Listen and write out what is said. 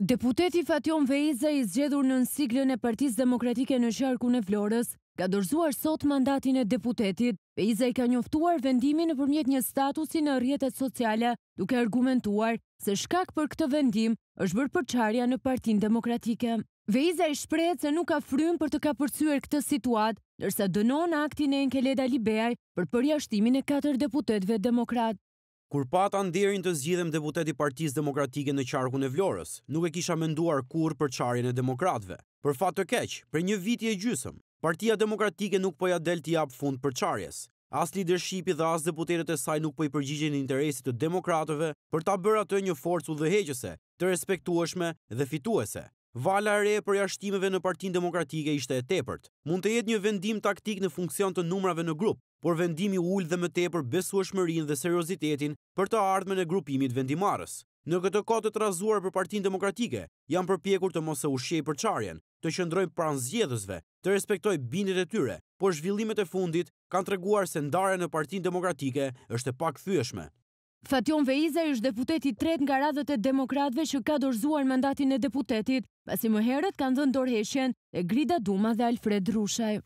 Deputeti Fation Vejza i zgjedhur në nësiglën e partiz demokratike në sharku në Florës, ka dorzuar sot mandatin e deputetit. Vejza i ka njoftuar vendimin në përmjet një statusi në rjetet sociala, duke argumentuar se shkak për këtë vendim është bërë përqarja në partin demokratike. Vejza i shprejt se nuk ka frym për të ka përcyër këtë situat, nërsa dënon aktin e leda Libeaj për përjashtimin e 4 deputetve demokrat. Kur pata ndirin të zgjidhem deputeti partiz demokratike në qarku në Vlorës, nuk e kisha menduar kur për qarjen e demokratve. Për fatë të keqë, për një vitje gjysëm, partia demokratike nuk poja del t'i apë fund për qarjes. As leadershipi dhe as deputetet e saj nuk po i përgjigjen interesit të demokratëve për ta bërë atë një forcë u dhe heqese, të respektuashme dhe fituese. Vala re për jashtimeve në partin demokratike ishte e tepërt. Mund të jetë një vendim taktik në funksion të numrave në grup, por vendimi ullë dhe më tepër besu e shmërin dhe seriositetin për të ardhme në grupimit vendimarës. Në këtë kote të razuar për partin demokratike, jam përpjekur të mosë ushej për qarjen, të shëndroj pranë zjedhësve, të respektoj bindit e tyre, por zhvillimet e fundit kanë të reguar se ndare në partin demokratike është pak thyëshme. Fation Vejiza është deputeti tret nga radhët e demokratve që ka dorzuar mandatin e deputetit, pasi më herët kanë dhënë dorheshen e Grida Duma dhe Alfred Rushaj.